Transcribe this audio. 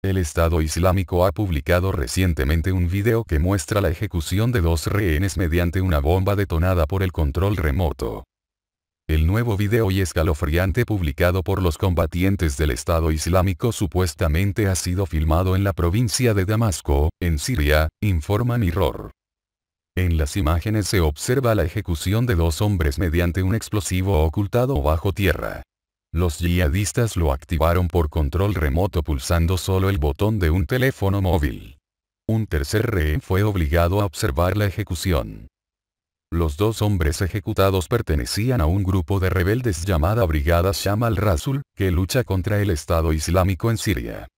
El Estado Islámico ha publicado recientemente un video que muestra la ejecución de dos rehenes mediante una bomba detonada por el control remoto. El nuevo video y escalofriante publicado por los combatientes del Estado Islámico supuestamente ha sido filmado en la provincia de Damasco, en Siria, informa Mirror. En las imágenes se observa la ejecución de dos hombres mediante un explosivo ocultado bajo tierra. Los yihadistas lo activaron por control remoto pulsando solo el botón de un teléfono móvil. Un tercer rehén fue obligado a observar la ejecución. Los dos hombres ejecutados pertenecían a un grupo de rebeldes llamada Brigada Sham al-Rasul, que lucha contra el Estado Islámico en Siria.